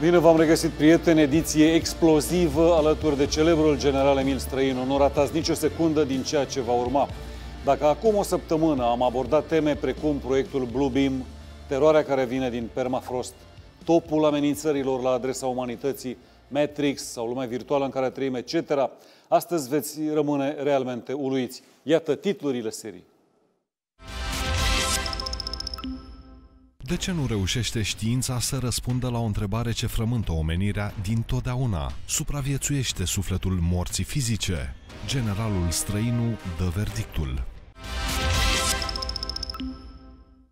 Bine v-am regăsit, prieteni, ediție explozivă alături de celebrul general Emil Străinu. Nu ratați nicio secundă din ceea ce va urma. Dacă acum o săptămână am abordat teme precum proiectul Blue Beam, teroarea care vine din permafrost, topul amenințărilor la adresa umanității, Matrix sau lumea virtuală în care trăim, etc., astăzi veți rămâne realmente uluiți. Iată titlurile serii. De ce nu reușește știința să răspundă la o întrebare ce frământă omenirea din totdeauna? Supraviețuiește sufletul morții fizice? Generalul străinu dă verdictul.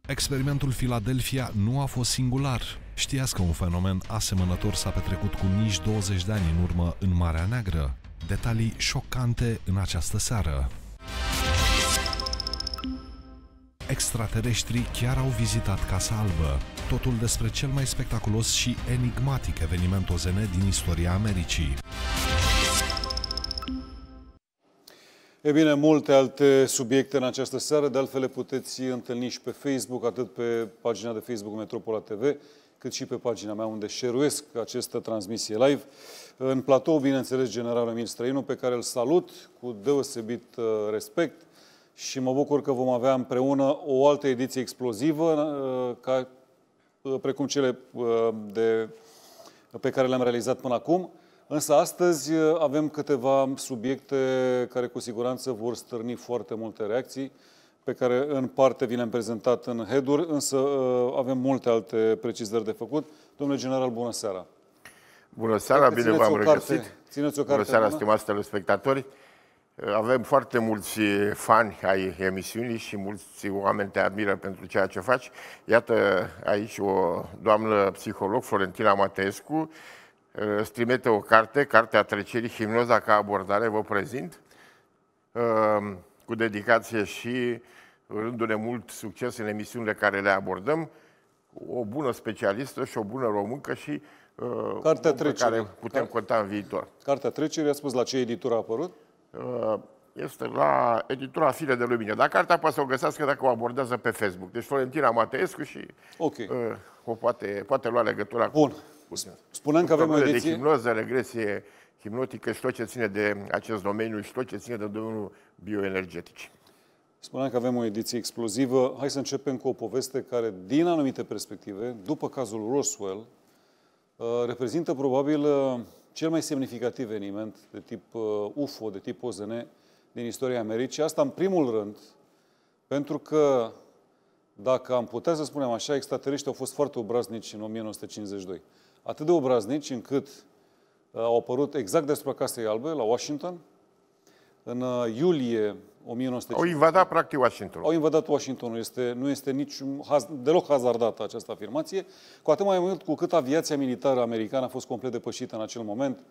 Experimentul Philadelphia nu a fost singular. Știați că un fenomen asemănător s-a petrecut cu nici 20 de ani în urmă în Marea Neagră. Detalii șocante în această seară extraterestrii chiar au vizitat Casa Albă. Totul despre cel mai spectaculos și enigmatic eveniment OZN din istoria Americii. E bine, multe alte subiecte în această seară, de altfel le puteți întâlni și pe Facebook, atât pe pagina de Facebook Metropola TV, cât și pe pagina mea unde șeruiesc această transmisie live. În platou, bineînțeles, generalul Emil Străinu, pe care îl salut cu deosebit uh, respect și mă bucur că vom avea împreună o altă ediție explozivă, uh, ca, uh, precum cele uh, de, pe care le-am realizat până acum. Însă astăzi avem câteva subiecte care cu siguranță vor stârni foarte multe reacții, pe care în parte vi le-am prezentat în head însă avem multe alte precizări de făcut. Domnule general, bună seara! Bună seara, bine v-am regăsit! Țineți o carte Bună seara, bună. stimați telespectatori! Avem foarte mulți fani ai emisiunii și mulți oameni te admiră pentru ceea ce faci. Iată aici o doamnă psiholog, Florentina Mateescu, strimete o carte, Cartea Trecerii, Himnoza ca abordare, vă prezint, ehm, cu dedicație și rându-ne mult succes în emisiunile care le abordăm, o bună specialistă și o bună româncă și ehm, Cartea pe care putem Cartea... conta în viitor. Cartea Trecerii, a spus la ce editură a apărut? Uh, este la editura Fire de Lumină. Dar cartea poate să o găsească dacă o abordează pe Facebook. Deci Florentina Mateescu și okay. uh, o poate, poate lua legătura Bun. cu... Spunem cu că avem o ediție... De chimnoză, regresie hipnotică și tot ce ține de acest domeniu și tot ce ține de domeniul bioenergetic. Spuneam că avem o ediție explozivă. Hai să începem cu o poveste care, din anumite perspective, după cazul Roswell, uh, reprezintă probabil uh, cel mai semnificativ eveniment de tip uh, UFO, de tip OZN din istoria Americii. Asta în primul rând, pentru că, dacă am putea să spunem așa, extraterestrii au fost foarte obraznici în 1952. Atât de obraznici încât uh, au apărut exact deasupra Casei Albe, la Washington, în uh, iulie 1950. Au invadat practic Washington. Au invadat Washingtonul. Este, nu este nici haz, deloc hazardată această afirmație. Cu atât mai mult cu cât aviația militară americană a fost complet depășită în acel moment.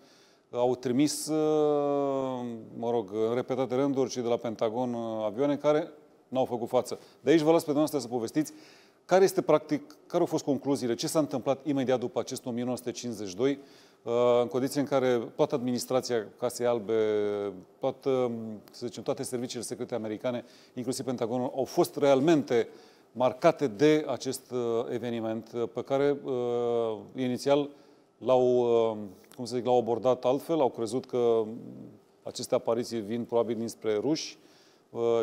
Uh, au trimis, uh, mă rog, în repetate rânduri și de la Pentagon avioane care n-au făcut față. De aici vă las pe dumneavoastră să povestiți care este practic, care au fost concluziile, ce s-a întâmplat imediat după acest 1952 în condiții în care toată administrația Casei Albe, toată, să zicem, toate serviciile secrete americane, inclusiv Pentagonul, au fost realmente marcate de acest uh, eveniment uh, pe care uh, inițial l-au, cum să zic, l-au abordat altfel, au crezut că mm, aceste apariții vin probabil dinspre ruși,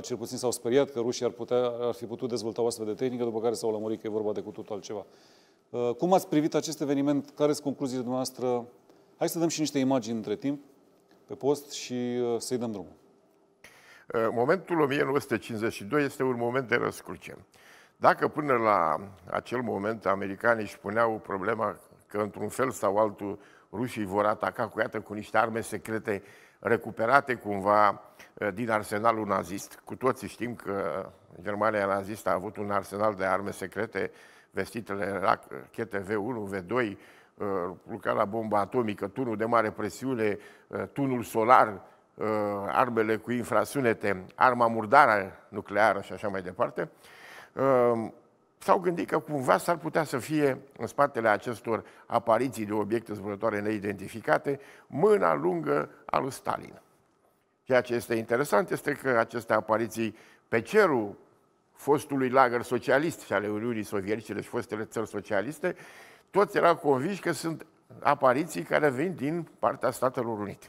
cel puțin s-au speriat că rușii ar, putea, ar fi putut dezvolta o astfel de tehnică, după care s-au lămurit că e vorba de cu totul altceva. Uh, cum ați privit acest eveniment? Care sunt concluziile dumneavoastră? Hai să dăm și niște imagini între timp pe post și uh, să-i dăm drumul. Uh, momentul 1952 este un moment de răscruce. Dacă până la acel moment americanii își puneau problema că într-un fel sau altul rușii vor ataca cu iată cu niște arme secrete recuperate cumva din arsenalul nazist. Cu toții știm că Germania nazistă a avut un arsenal de arme secrete vestitele rachete V1, V2, uh, lucrarea bomba atomică, tunul de mare presiune, uh, tunul solar, uh, armele cu infrasunete, arma murdară nucleară și așa mai departe, s-au gândit că cumva s-ar putea să fie în spatele acestor apariții de obiecte zburătoare neidentificate mâna lungă a lui Stalin. Ceea ce este interesant este că aceste apariții pe cerul fostului lagăr socialist și ale Uniunii Sovietice, deci fostele țări socialiste, toți erau convinși că sunt apariții care vin din partea Statelor Unite.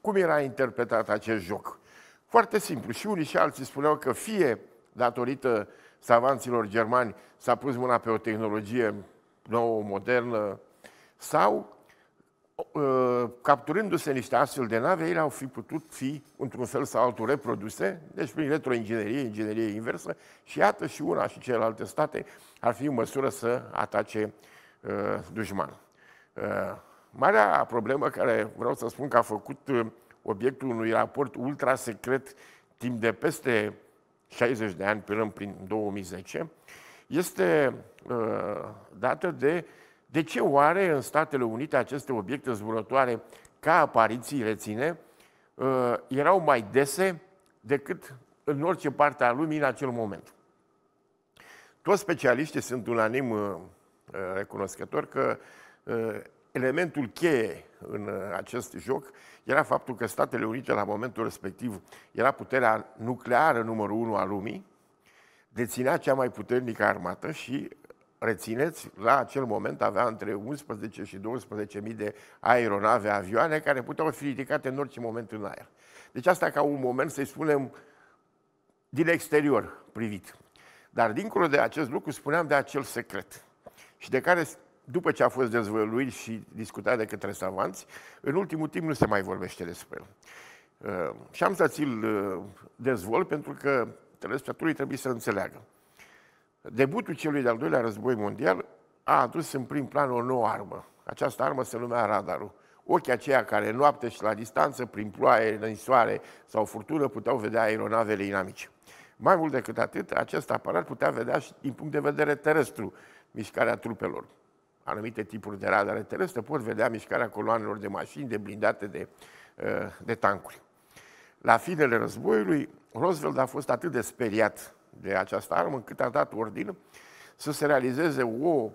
Cum era interpretat acest joc? Foarte simplu. Și unii și alții spuneau că fie datorită savanților germani s-a pus mâna pe o tehnologie nouă, modernă, sau Ă, capturându-se niște astfel de nave, ele au fi putut fi, într-un fel sau altul, reproduse, deci prin retroinginerie, inginerie inversă, și iată și una și celelalte state ar fi în măsură să atace uh, dușmanul. Uh, marea problemă care vreau să spun că a făcut uh, obiectul unui raport ultrasecret timp de peste 60 de ani, până prin 2010, este uh, dată de uh, de ce oare în Statele Unite aceste obiecte zburătoare, ca apariții reține, uh, erau mai dese decât în orice parte a lumii în acel moment? Toți specialiștii sunt unanim uh, uh, recunoscători că elementul cheie în acest joc era faptul că Statele Unite la momentul respectiv era puterea nucleară numărul unu a lumii, deținea cea mai puternică armată și rețineți, la acel moment avea între 11 și 12.000 de aeronave, avioane, care puteau fi ridicate în orice moment în aer. Deci asta ca un moment, să-i spunem, din exterior privit. Dar dincolo de acest lucru, spuneam de acel secret. Și de care, după ce a fost dezvăluit și discutat de către savanți, în ultimul timp nu se mai vorbește despre el. Uh, și am să ți-l uh, dezvolt pentru că telespectatorii trebuie să înțeleagă. Debutul celui de-al doilea război mondial a adus în prim plan o nouă armă. Această armă se numea radarul. Ochii aceia care noapte și la distanță, prin ploaie, soare sau furtună, puteau vedea aeronavele inamice. Mai mult decât atât, acest aparat putea vedea și din punct de vedere terestru mișcarea trupelor. Anumite tipuri de radare terestre pot vedea mișcarea coloanelor de mașini, de blindate, de, uh, de tancuri. La finele războiului, Roosevelt a fost atât de speriat de această armă, încât a dat ordin să se realizeze o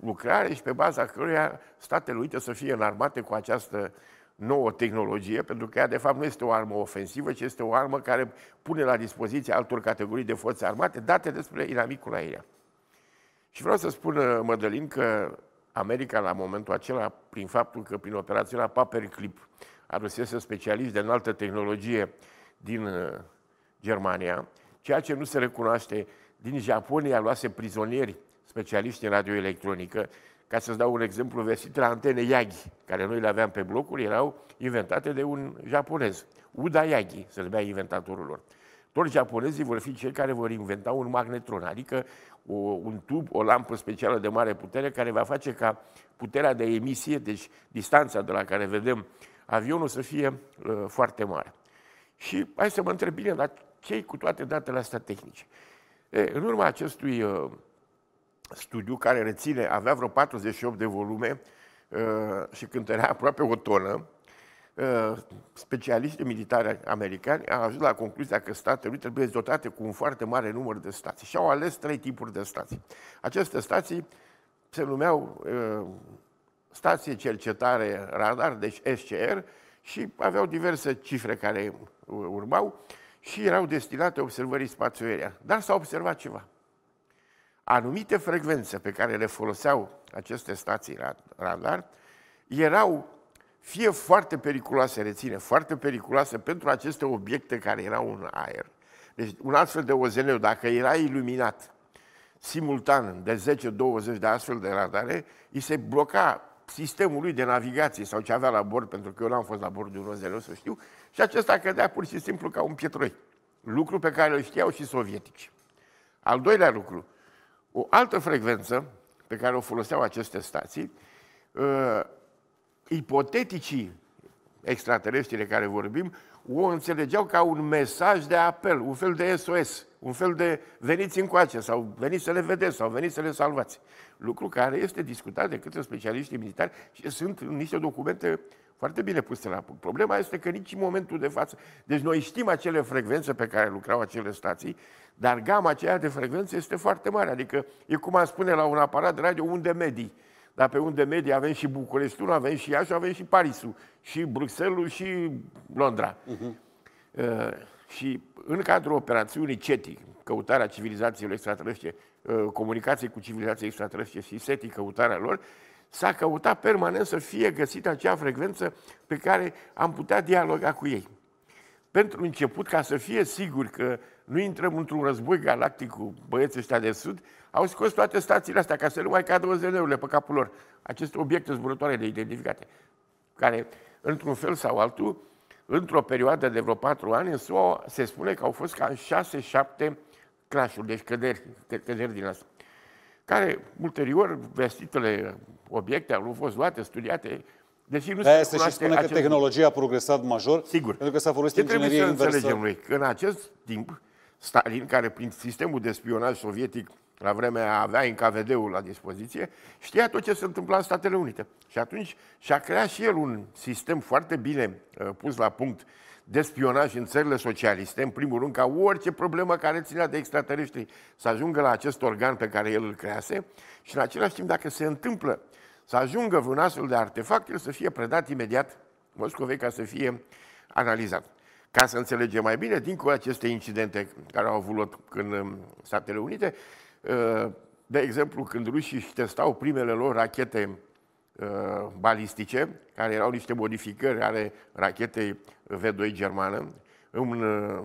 lucrare și pe baza căruia Statele Unite să fie înarmate cu această nouă tehnologie, pentru că ea de fapt nu este o armă ofensivă, ci este o armă care pune la dispoziție altor categorii de forțe armate date despre inamicul aerian. Și vreau să spun, Mădălin, că America la momentul acela, prin faptul că prin operațiunea Paperclip adusese specialiști de înaltă tehnologie din uh, Germania, ceea ce nu se recunoaște din Japonia luase prizonieri specialiști în radioelectronică. Ca să-ți dau un exemplu, la antene Yagi, care noi le aveam pe blocuri, erau inventate de un japonez. Uda Yagi, se numea inventatorul lor. Toți japonezii vor fi cei care vor inventa un magnetron, adică o, un tub, o lampă specială de mare putere care va face ca puterea de emisie, deci distanța de la care vedem avionul, să fie uh, foarte mare. Și hai să mă întreb, bine, dar ce cu toate datele astea tehnice. E, în urma acestui uh, studiu, care reține, avea vreo 48 de volume uh, și cântărea aproape o tonă, uh, specialiștii militari americani au ajuns la concluzia că Statele lui trebuie dotate cu un foarte mare număr de stații și au ales trei tipuri de stații. Aceste stații se numeau uh, stație cercetare radar, deci SCR, și aveau diverse cifre care urmau și erau destinate observării spațioerea. Dar s-a observat ceva. Anumite frecvențe pe care le foloseau aceste stații radar erau fie foarte periculoase, reține, foarte periculoase pentru aceste obiecte care erau în aer. Deci un astfel de OZN, dacă era iluminat simultan de 10-20 de astfel de radare, îi se bloca sistemul lui de navigație sau ce avea la bord, pentru că eu n-am fost la bordul Rozeleu, să știu, și acesta cădea pur și simplu ca un pietroi. Lucru pe care îl știau și sovietici. Al doilea lucru, o altă frecvență pe care o foloseau aceste stații, uh, ipoteticii de care vorbim, o înțelegeau ca un mesaj de apel, un fel de SOS, un fel de veniți încoace sau veniți să le vedeți sau veniți să le salvați lucru care este discutat de către specialiștii militari și sunt niște documente foarte bine puse la punct. Problema este că nici în momentul de față, deci noi știm acele frecvențe pe care lucrau acele stații, dar gama aceea de frecvențe este foarte mare, adică e cum am spune la un aparat de radio unde medii. Dar pe unde medii avem și Bucureștiul, avem și așa, avem și Parisul, și Bruxelles și Londra. Uh-huh. Uh, și în cadrul operațiunii CETI, Căutarea Civilizațiilor Extraterestre, Uh, comunicației cu civilizația extraterestră și SETI, căutarea lor, s-a căutat permanent să fie găsită acea frecvență pe care am putea dialoga cu ei. Pentru început, ca să fie sigur că nu intrăm într-un război galactic cu băieții ăștia de sud, au scos toate stațiile astea ca să nu mai cadă OZN-urile pe capul lor. Aceste obiecte zburătoare de identificate, care, într-un fel sau altul, într-o perioadă de vreo patru ani, în SUA se spune că au fost ca 6-7 crash deci căderi, căderi din asta, care ulterior vestitele obiecte au fost luate, studiate, Deși nu se și spune că tehnologia a progresat major, Sigur. pentru că s-a folosit Ce trebuie să inversă. înțelegem noi? Că în acest timp, Stalin, care prin sistemul de spionaj sovietic la vremea avea NKVD-ul la dispoziție, știa tot ce se întâmpla în Statele Unite. Și atunci și-a creat și el un sistem foarte bine uh, pus la punct de spionaj în țările socialiste, în primul rând, ca orice problemă care ținea de extraterestri să ajungă la acest organ pe care el îl crease și în același timp, dacă se întâmplă să ajungă vreun astfel de artefact, el să fie predat imediat Moscovei ca să fie analizat. Ca să înțelegem mai bine, dincolo aceste incidente care au avut loc în um, Statele Unite, uh, de exemplu, când rușii își testau primele lor rachete uh, balistice, care erau niște modificări ale rachetei V2 germană, în uh,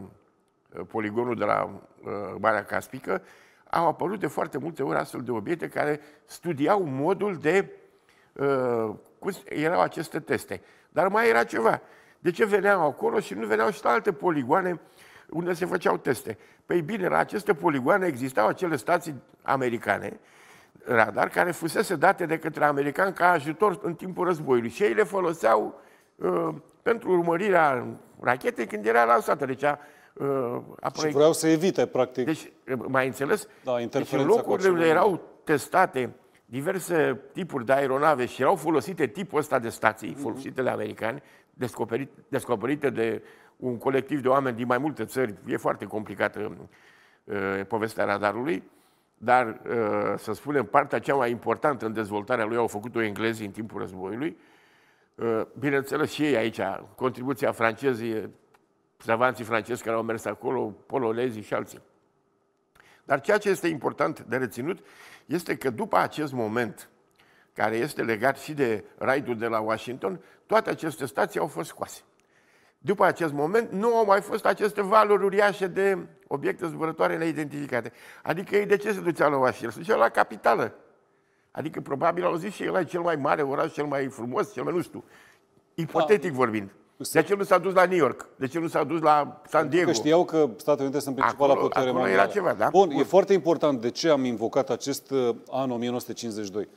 poligonul de la uh, Marea Caspică, au apărut de foarte multe ori astfel de obiecte care studiau modul de uh, cum erau aceste teste. Dar mai era ceva. De ce veneau acolo și nu veneau și la alte poligoane unde se făceau teste? Păi bine, la aceste poligoane existau acele stații americane, radar, care fusese date de către americani ca ajutor în timpul războiului. Și ei le foloseau uh, pentru urmărirea rachetei când era lansată. Deci a, uh, a proiect... Și vreau să evite, practic. Deci, uh, mai înțeles? Da, deci în locurile unde erau testate diverse tipuri de aeronave și erau folosite tipul ăsta de stații, mm-hmm. folosite de americani, descoperit, descoperite de un colectiv de oameni din mai multe țări. E foarte complicată uh, povestea radarului, dar, uh, să spunem, partea cea mai importantă în dezvoltarea lui au făcut-o englezii în timpul războiului. Uh, Ă, bineînțeles, și ei aici, contribuția francezii, savanții francezi care au mers acolo, polonezii și alții. Dar ceea ce este important de reținut este că după acest moment, care este legat și de raidul de la Washington, toate aceste stații au fost scoase. După acest moment, nu au mai fost aceste valuri uriașe de obiecte zburătoare neidentificate. Adică ei de ce se duceau la Washington? Se duceau la capitală. Adică probabil au zis și el e cel mai mare oraș, cel mai frumos, cel mai nu știu. Ipotetic da. vorbind. De ce nu s-a dus la New York? De ce nu s-a dus la San Diego? Că știau că Statele Unite sunt principala acolo, putere acolo Era ceva, da? Bun, Bun, e foarte important de ce am invocat acest uh, an 1952.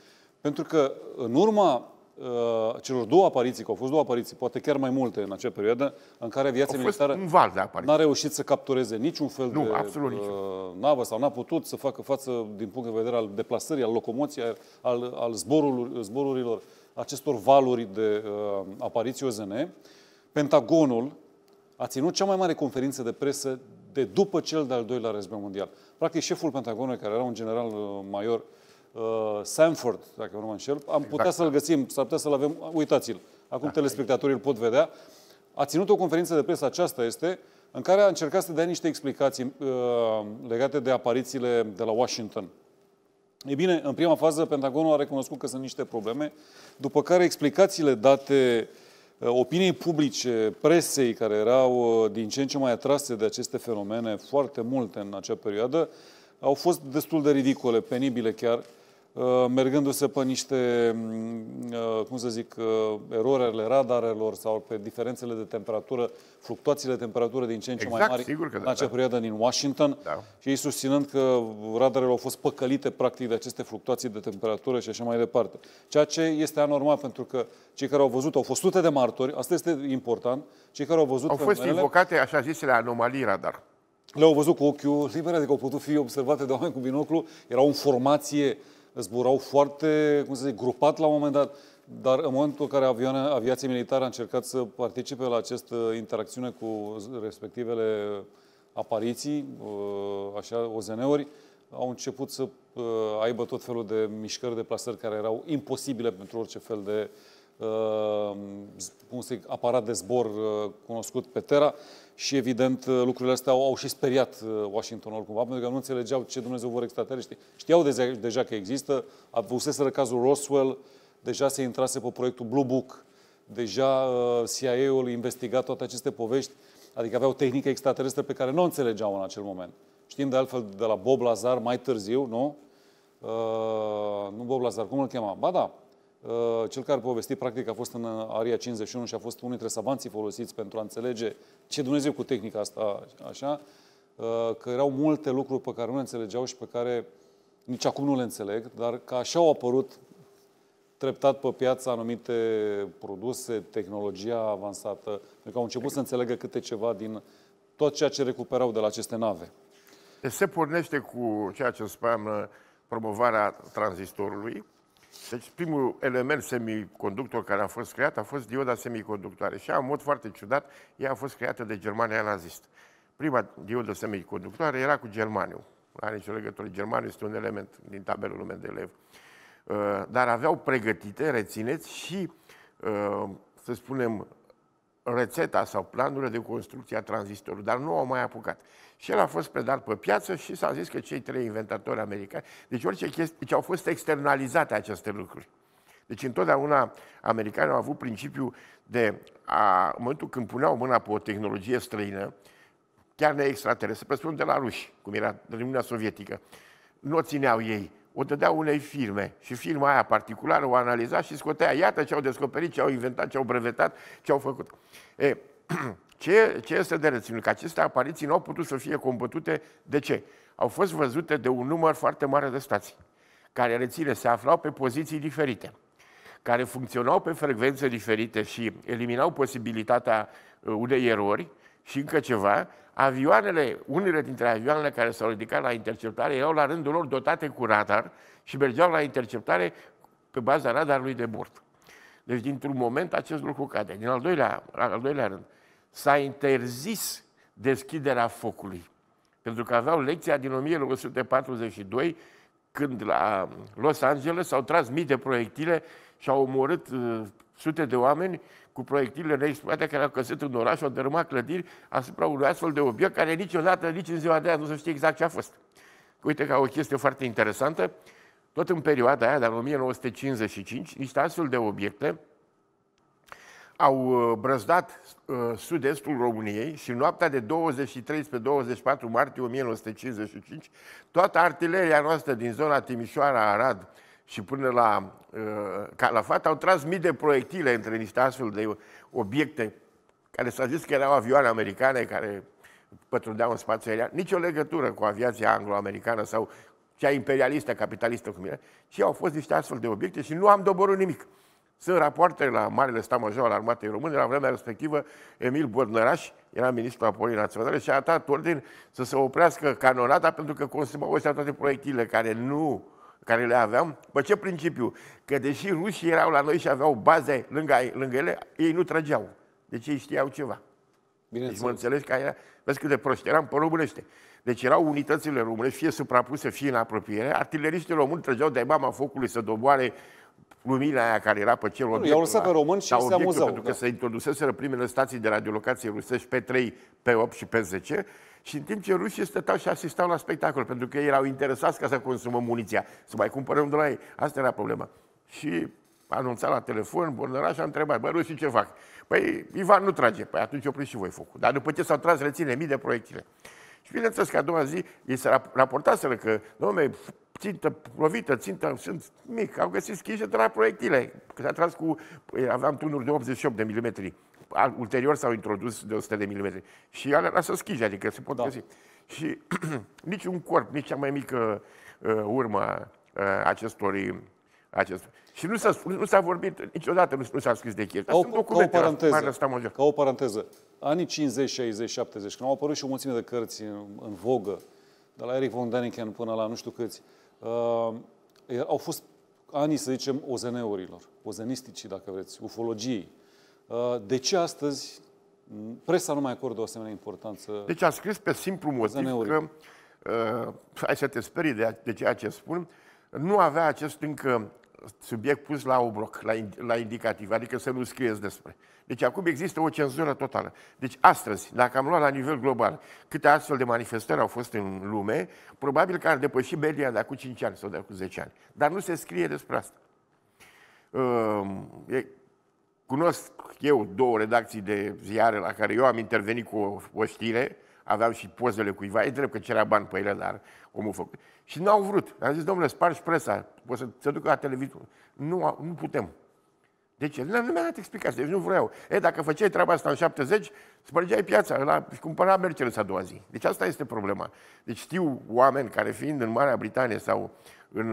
Pentru că în urma Uh, celor două apariții, că au fost două apariții, poate chiar mai multe în acea perioadă, în care viața militară un val de apariții. n-a reușit să captureze niciun fel nu, de absolut uh, navă sau n-a putut să facă față din punct de vedere al deplasării, al locomoției, al, al zborurilor, zborurilor acestor valuri de uh, apariții OZN. Pentagonul a ținut cea mai mare conferință de presă de după cel de-al doilea război mondial. Practic, șeful Pentagonului, care era un general uh, major uh, uh, Sanford, dacă nu mă înșel, am putea exact. să-l găsim, s-ar putea să-l avem, uh, uitați-l. Acum da, telespectatorii îl pot vedea. A ținut o conferință de presă, aceasta este, în care a încercat să dea niște explicații uh, legate de aparițiile de la Washington. E bine, în prima fază, Pentagonul a recunoscut că sunt niște probleme, după care explicațiile date uh, opiniei publice, presei, care erau uh, din ce în ce mai atrase de aceste fenomene, foarte multe în acea perioadă, au fost destul de ridicole, penibile chiar, Uh, mergându-se pe niște, mm, uh, cum să zic, uh, erorile radarelor sau pe diferențele de temperatură, fluctuațiile de temperatură din ce în ce exact, mai mari sigur că în da, acea da. perioadă din Washington da. și ei susținând că radarele au fost păcălite practic de aceste fluctuații de temperatură și așa mai departe. Ceea ce este anormal pentru că cei care au văzut, au fost sute de martori, asta este important, cei care au văzut Au fost femeile, invocate așa zisele anomalii radar le-au văzut cu ochiul liber, adică au putut fi observate de oameni cu binoclu, erau în formație zburau foarte, cum să zic, grupat la un moment dat, dar în momentul în care avioane, aviația militară a încercat să participe la această interacțiune cu respectivele apariții, uh, așa, OZN-uri, au început să uh, aibă tot felul de mișcări de plasări care erau imposibile pentru orice fel de uh, cum să zic, aparat de zbor cunoscut pe Terra. Și evident, uh, lucrurile astea au, au și speriat uh, Washingtonul cumva, pentru că nu înțelegeau ce Dumnezeu vor extraterestri. Știau deja, deja că există, avuseseră cazul Roswell, deja se intrase pe proiectul Blue Book, deja uh, CIA-ul investiga toate aceste povești, adică aveau tehnică extraterestră pe care nu o înțelegeau în acel moment. Știm de altfel de la Bob Lazar mai târziu, nu? Uh, nu Bob Lazar, cum îl chema? Ba da, Uh, cel care povesti practic a fost în uh, aria 51 și a fost unul dintre savanții folosiți pentru a înțelege ce Dumnezeu cu tehnica asta, așa, uh, că erau multe lucruri pe care nu le înțelegeau și pe care nici acum nu le înțeleg, dar că așa au apărut treptat pe piață anumite produse, tehnologia avansată, pentru că au început să înțeleagă câte ceva din tot ceea ce recuperau de la aceste nave. Se pornește cu ceea ce înseamnă promovarea tranzistorului, deci primul element semiconductor care a fost creat a fost dioda semiconductoare și, în mod foarte ciudat, ea a fost creată de Germania nazistă. Prima diodă semiconductoare era cu germaniu. Nu are nicio legătură. Germaniu este un element din tabelul lumei de elev. Uh, dar aveau pregătite, rețineți, și, uh, să spunem, rețeta sau planurile de construcție a tranzistorului, dar nu au mai apucat. Și el a fost predat pe piață și s-a zis că cei trei inventatori americani... Deci orice chestie... Deci au fost externalizate aceste lucruri. Deci întotdeauna americanii au avut principiul de a, în momentul când puneau mâna pe o tehnologie străină, chiar ne extraterestre, presupun de la ruși, cum era de Uniunea Sovietică, nu o țineau ei, o dădeau unei firme și firma aia particulară o analiza și scotea, iată ce au descoperit, ce au inventat, ce au brevetat, ce au făcut. E, Ce, ce este de reținut? Că aceste apariții nu au putut să fie combătute. De ce? Au fost văzute de un număr foarte mare de stații, care, reține, se aflau pe poziții diferite, care funcționau pe frecvențe diferite și eliminau posibilitatea uh, unei erori și încă ceva. Avioanele, unele dintre avioanele care s-au ridicat la interceptare erau la rândul lor dotate cu radar și mergeau la interceptare pe baza radarului de bord. Deci, dintr-un moment, acest lucru cade. Din al doilea, al doilea rând, s-a interzis deschiderea focului. Pentru că aveau lecția din 1942, când la Los Angeles s-au tras mii de proiectile și au omorât uh, sute de oameni cu proiectile neexploate care au căzut în oraș, au dărâmat clădiri asupra unui astfel de obiect care niciodată, nici în ziua de azi, nu se știe exact ce a fost. Uite că o chestie foarte interesantă. Tot în perioada aia, dar în 1955, niște astfel de obiecte au uh, brăzdat uh, sud-estul României și noaptea de 23 pe 24 martie 1955, toată artileria noastră din zona Timișoara, Arad și până la uh, Calafat au tras mii de proiectile între niște astfel de obiecte care s-a zis că erau avioane americane care pătrundeau în spațiu aerian. Nicio legătură cu aviația anglo-americană sau cea imperialistă, capitalistă, cum era. Și au fost niște astfel de obiecte și nu am doborât nimic. Sunt rapoarte la Marele Stat Major al Armatei Române, la vremea respectivă, Emil Bornăraș era ministru Poliției naționale și a dat ordin să se oprească canonata pentru că consumau ăștia toate proiectile care nu care le aveam, pe ce principiu? Că deși rușii erau la noi și aveau baze lângă, lângă ele, ei nu trăgeau. Deci ei știau ceva. Bine deci mă înțelegi că era... Vezi cât de proști eram pe românește. Deci erau unitățile românești, fie suprapuse, fie în apropiere. Artileriștii români trăgeau de mama focului să doboare lumina aia care era pe cel obiectul, Eu lăsat pe român și se amuzau. Pentru da. că se introduseseră primele stații de radiolocație rusești pe 3, pe 8 și pe 10 și în timp ce rușii stăteau și asistau la spectacol, pentru că ei erau interesați ca să consumăm muniția, să mai cumpărăm de la ei. Asta era problema. Și anunța la telefon, și a întrebat, bă, rușii ce fac? Păi Ivan nu trage, păi atunci opriți și voi focul. Dar după ce s-au tras, reține mii de proiectile. Și bineînțeles că a doua zi ei se raportaseră că, domne, țintă lovită, țintă, sunt mic, au găsit schije de la proiectile, că s-a tras cu, păi, aveam tunuri de 88 de milimetri, ulterior s-au introdus de 100 de milimetri și alea lasă schije, adică se pot da. găsi. Și nici un corp, nici cea mai mică uh, urmă uh, ă, acestor Acestor. Și nu s-a, nu s-a vorbit niciodată, nu, s-a scris de chestia. Ca, ca, ca o paranteză, anii 50, 60, 70, când au apărut și o mulțime de cărți în, în vogă, de la Eric von Däniken până la nu știu câți, uh, au fost anii, să zicem, ozeneurilor, ozenisticii, dacă vreți, ufologiei. Uh, de ce astăzi presa nu mai acordă o asemenea importanță? Deci a scris pe simplu motiv că, uh, hai să te sperii de, de ceea ce spun, nu avea acest încă subiect pus la obroc, la, la indicativ, adică să nu scrieți despre. Uh, deci acum există o cenzură totală. Deci astăzi, dacă am luat la nivel global câte astfel de manifestări au fost în lume, probabil că ar depăși media de acum 5 ani sau de acum 10 ani. Dar nu se scrie despre asta. Ehm, cunosc eu două redacții de ziare la care eu am intervenit cu o, știre, aveam și pozele cuiva, e drept că cerea bani pe ele, dar omul făcut. Și nu au vrut. Am zis, domnule, spargi presa, poți să se ducă la televizor. Nu, nu putem. Deci el nu mi-a dat explicație, deci nu vreau. E, dacă făceai treaba asta în 70, spărgeai piața, la, și cumpăra Mercedes a doua zi. Deci asta este problema. Deci știu oameni care fiind în Marea Britanie sau în,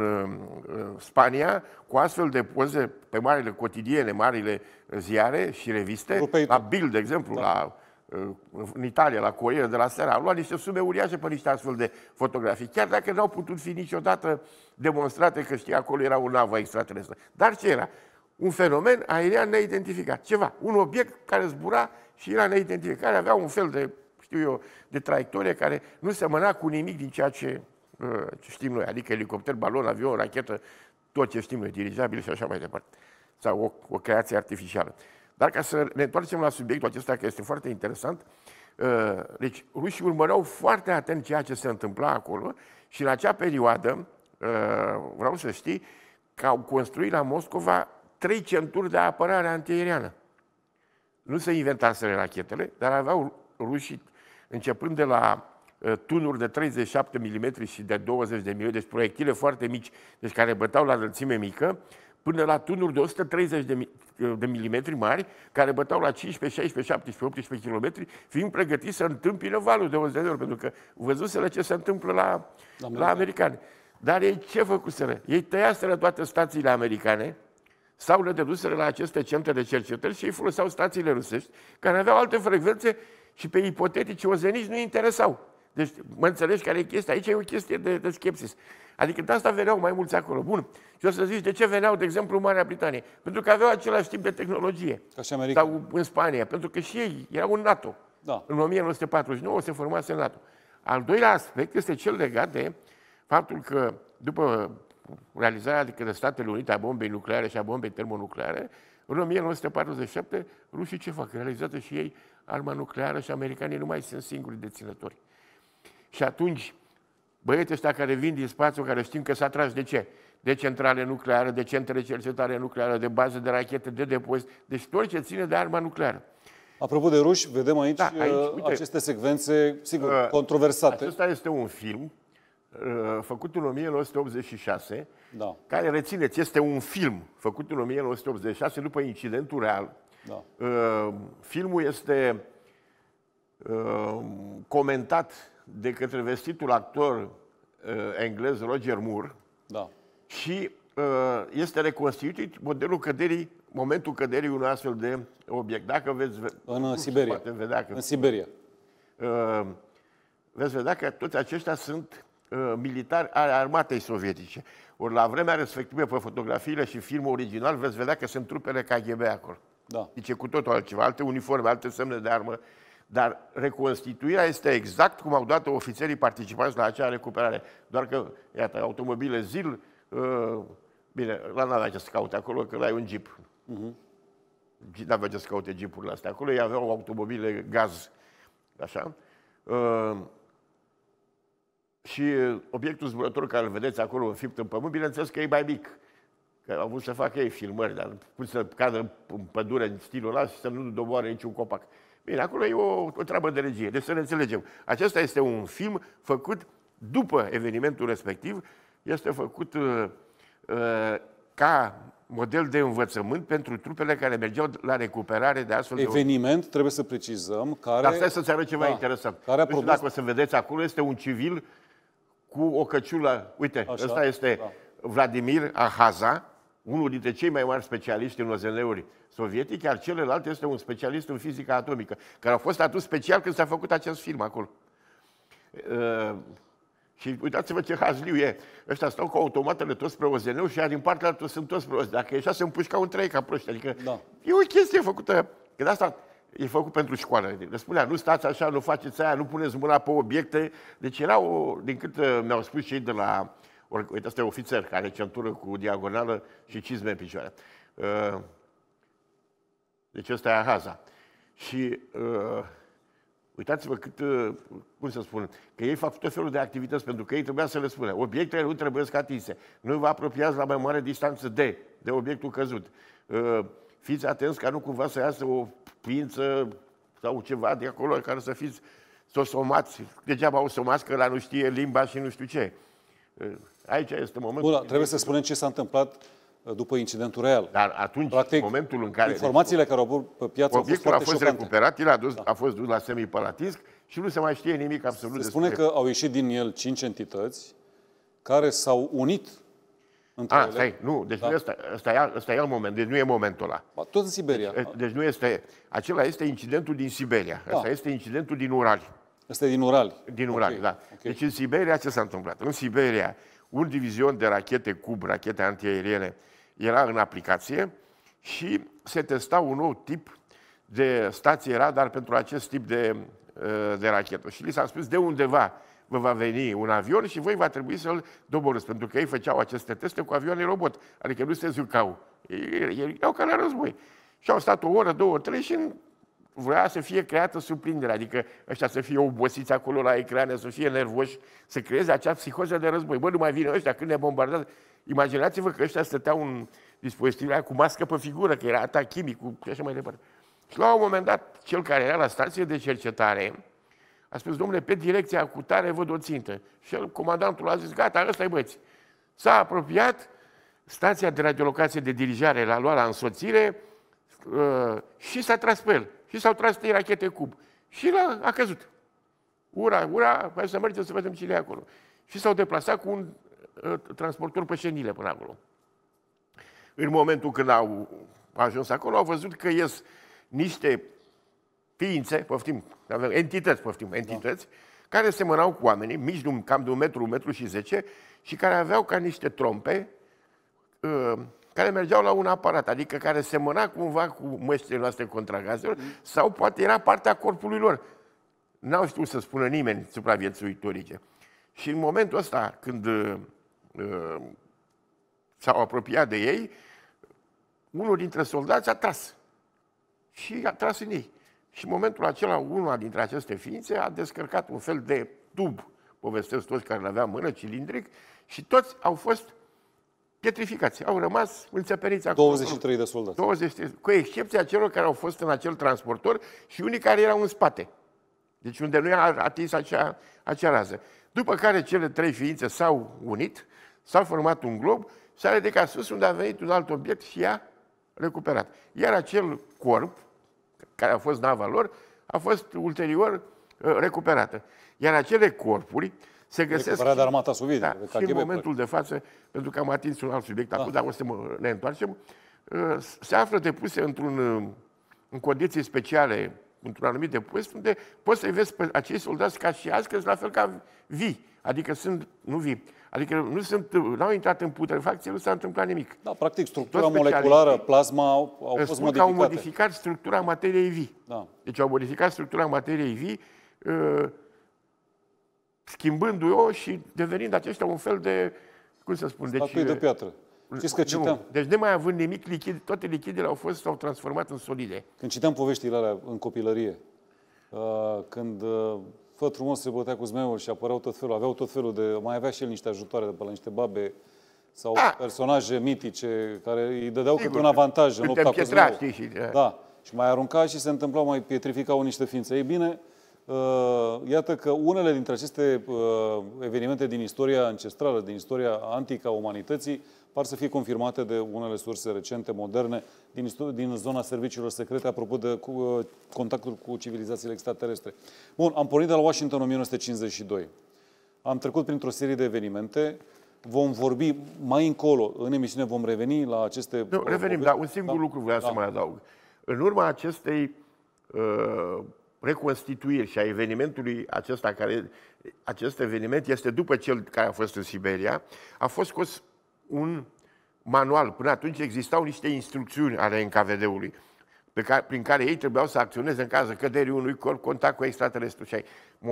în Spania, cu astfel de poze pe marile cotidiene, marile ziare și reviste, Rupeitul. la Bild, de exemplu, da. la uh, în Italia, la Corriere de la Sera, au luat niște sume uriașe pe niște astfel de fotografii, chiar dacă nu au putut fi niciodată demonstrate că știi, acolo era o navă extraterestră. Dar ce era? un fenomen aerian neidentificat, ceva, un obiect care zbura și era neidentificat, care avea un fel de, știu eu, de traiectorie care nu semăna cu nimic din ceea ce, uh, ce știm noi, adică elicopter, balon, avion, rachetă, tot ce știm noi, dirijabil și așa mai departe, sau o, o creație artificială. Dar ca să ne întoarcem la subiectul acesta, care este foarte interesant, uh, deci rușii urmăreau foarte atent ceea ce se întâmpla acolo și în acea perioadă, uh, vreau să știi, că au construit la Moscova trei centuri de apărare antiaeriană. Nu se inventaseră rachetele, dar aveau rușii, începând de la ă, tunuri de 37 mm și de 20 de mm, deci proiectile foarte mici, deci care băteau la înălțime mică, până la tunuri de 130 de, mm mari, care băteau la 15, 16, 17, 18 km, fiind pregătiți să întâmpină valul de 20 de ori, pentru că văzuseră ce se întâmplă la, la, la americani. Dar ei ce făcuseră? Ei tăiaseră toate stațiile americane, sau le deduseră la aceste centre de cercetări și ei foloseau stațiile rusești, care aveau alte frecvențe și pe ipotetici ozenici nu interesau. Deci, mă înțelegi care e chestia? Aici e o chestie de, de schepsis. Adică de asta veneau mai mulți acolo. Bun. Și o să zici, de ce veneau, de exemplu, în Marea Britanie? Pentru că aveau același tip de tehnologie. Ca și America. Sau în Spania, pentru că și ei erau în NATO. Da. În 1949 se formase NATO. Al doilea aspect este cel legat de faptul că după realizarea adică de către Statele Unite a bombei nucleare și a bombei termonucleare, în 1947 rușii ce fac? Realizează și ei arma nucleară și americanii nu mai sunt singuri deținători. Și atunci, băieții ăștia care vin din spațiu, care știm că s-a tras de ce? De centrale nucleară, de centre de cercetare nucleară, de bază de rachete, de depozit, deci tot ce ține de arma nucleară. Apropo de ruși, vedem aici, da, aici uh, uite, aceste secvențe, sigur, uh, controversate. Acesta este un film făcut în 1986, da. care, rețineți, este un film făcut în 1986 după incidentul real. Da. Uh, filmul este uh, comentat de către vestitul actor uh, englez Roger Moore da. și este reconstituit modelul căderii, momentul căderii unui astfel de obiect. Dacă veți... În Siberia. Vedea că, în Siberia. Veți vedea că toți aceștia sunt Uh, militari ale armatei sovietice. Ori la vremea respectivă, pe fotografiile și filmul original, veți vedea că sunt trupele KGB acolo. Da. Zice cu totul altceva, alte uniforme, alte semne de armă. Dar reconstituirea este exact cum au dat ofițerii participanți la acea recuperare. Doar că, iată, automobile zil, uh, bine, la n-avea ce să caute acolo, că la ai un jeep. Uh-huh. Mhm. N-avea ce să caute jeepurile astea acolo, ei aveau automobile gaz, așa. Uh, și obiectul zburător care îl vedeți acolo înfipt în pământ, bineînțeles că e mai mic. Că au vrut să facă ei filmări, dar cum să cadă în pădure în stilul ăla și să nu doboare niciun copac. Bine, acolo e o, o treabă de regie, deci să ne înțelegem. Acesta este un film făcut după evenimentul respectiv, este făcut uh, uh ca model de învățământ pentru trupele care mergeau la recuperare de astfel Eveniment, de... Eveniment, trebuie să precizăm, care... Dar stai să-ți arăt ceva da, interesant. Care a produs... Nu știu dacă o să vedeți acolo, este un civil cu o căciulă, uite, Așa, ăsta este da. Vladimir Ahaza, unul dintre cei mai mari specialiști în OZN-uri sovietice, iar celălalt este un specialist în fizica atomică, care a fost atât special când s-a făcut acest film acolo. Uh, și uitați-vă ce hazliu e. Ăștia stau cu automatele toți spre ozn și din partea altă sunt toți spre OZN. Dacă ieșea, se împușcau în trei ca proști. Adică da. e o chestie făcută. Că de asta e făcut pentru școală. Le spunea, nu stați așa, nu faceți aia, nu puneți mâna pe obiecte. Deci era o, din cât mi-au spus cei de la, uite, asta e ofițer, care are centură cu diagonală și cizme în picioare. Uh, deci ăsta e haza. Și uh, uitați-vă cât, uh, cum să spun, că ei fac tot felul de activități, pentru că ei trebuia să le spună, obiectele nu trebuie să atinse, nu vă apropiați la mai mare distanță de, de obiectul căzut. Uh, fiți atenți ca nu cumva să iasă o pință sau ceva de acolo care să fiți, să o somați, degeaba o somați că la nu știe limba și nu știu ce. Eh, aici este momentul. Bun, trebuie să spunem ce s-a întâmplat eh, după incidentul real. Dar atunci, Practic, momentul în care... Informațiile care au avut pe piață au fost a fost șocante. recuperat, el a, dus, da. a fost dus la semipalatisc și nu se mai știe nimic absolut se despre... spune că au ieșit din el cinci entități care s-au unit între A, ah, stai, nu, deci da. nu este, e, ăsta e alt moment, deci nu e momentul ăla. Ba, tot în Siberia. Deci, deci nu este, acela este incidentul din Siberia, da. ăsta este incidentul din Urali. Ăsta e din Urali? Din Urali, okay. da. Okay. Deci în Siberia ce s-a întâmplat? În Siberia, un divizion de rachete cub, rachete antiaeriene, era în aplicație și se testa un nou tip de stație radar pentru acest tip de, uh, de rachetă. Și li s-a spus de undeva, vă va veni un avion și voi va trebui să-l doborâți, pentru că ei făceau aceste teste cu avioane robot, adică nu se zucau, ei erau ca la război. Și au stat o oră, două, trei și vrea să fie creată surprindere. adică ăștia să fie obosiți acolo la ecrane, să fie nervoși, să creeze acea psihoză de război. Bă, nu mai vine ăștia când ne bombardează. Imaginați-vă că ăștia stăteau un dispozitiv cu mască pe figură, că era atac chimic și așa mai departe. Și la un moment dat, cel care era la stație de cercetare, a spus, domnule, pe direcția cu tare văd o țintă. Și el, comandantul a zis, gata, ăsta-i băți. S-a apropiat, stația de radiolocație de dirijare l-a luat la însoțire uh, și s-a tras pe el. Și s-au tras trei rachete cub. Și l-a, a căzut. Ura, ura, hai să mergem să vedem cine e acolo. Și s-au deplasat cu un uh, transportor pe șenile până acolo. În momentul când au ajuns acolo, au văzut că ies niște ființe, poftim, avem entități, poftim, da. entități, da. care semănau cu oamenii, mici, cam de un metru, un metru și zece, și care aveau ca niște trompe uh, care mergeau la un aparat, adică care semăna cumva cu măștile noastre contragazelor, mm. sau poate era partea corpului lor. N-au știut să spună nimeni supraviețuitorice. Și în momentul ăsta, când uh, s-au apropiat de ei, unul dintre soldați a tras. Și a tras în ei. Și în momentul acela, una dintre aceste ființe a descărcat un fel de tub, povestesc toți care l aveau în mână, cilindric, și toți au fost pietrificați, au rămas înțeperiți acolo. 23 de soldați. 23, cu excepția celor care au fost în acel transportor și unii care erau în spate. Deci unde nu a atins acea, acea rază. După care cele trei ființe s-au unit, s-a format un glob, s-a ridicat sus unde a venit un alt obiect și a recuperat. Iar acel corp, care a fost nava da, lor, a fost ulterior uh, recuperată. Iar acele corpuri se găsesc... de armata suvidică. Da, de și în momentul de față, pentru că am atins un alt subiect da. acum, dar o să mă, ne întoarcem, uh, se află depuse într-un, uh, în condiții speciale într-un anumit depozit, unde poți să-i vezi pe acei soldați ca și azi, că sunt la fel ca vii. Adică sunt, nu vii, Adică nu sunt, n-au intrat în putrefacție, nu s-a întâmplat nimic. Da, practic, structura moleculară, plasma au, au fost modificate. au modificat structura materiei vii. Da. Deci au modificat structura materiei vii, uh, schimbându-o și devenind aceștia un fel de, cum să spun, Statui deci, de piatră. Știți că cităm. Nu. Deci nemai având nimic lichid, toate lichidele au fost, s-au transformat în solide. Când cităm poveștile alea în copilărie, uh, când uh, fă frumos se bătea cu zmeul și apăreau tot felul, aveau tot felul de, mai avea și el niște ajutoare de pe la niște babe sau A. Ah! personaje mitice care îi dădeau câte un avantaj în lupta cu zmeul. și, da. da. Și mai arunca și se întâmplau, mai pietrificau niște ființe. Ei bine, uh, iată că unele dintre aceste uh, evenimente din istoria ancestrală, din istoria antică a umanității, par să fie confirmate de unele surse recente, moderne, din, din zona serviciilor secrete, apropo de cu, uh, contactul cu civilizațiile extraterestre. Bun, am pornit de la Washington în 1952. Am trecut printr-o serie de evenimente. Vom vorbi mai încolo, în emisiune vom reveni la aceste... Nu, uh, revenim, dar un singur da? lucru vreau da. să mai adaug. În urma acestei uh, reconstituiri și a evenimentului acesta, care, acest eveniment este după cel care a fost în Siberia, a fost scos un manual. Până atunci existau niște instrucțiuni ale NKVD-ului prin care ei trebuiau să acționeze în cazul căderii unui corp contact cu extraterestru. Și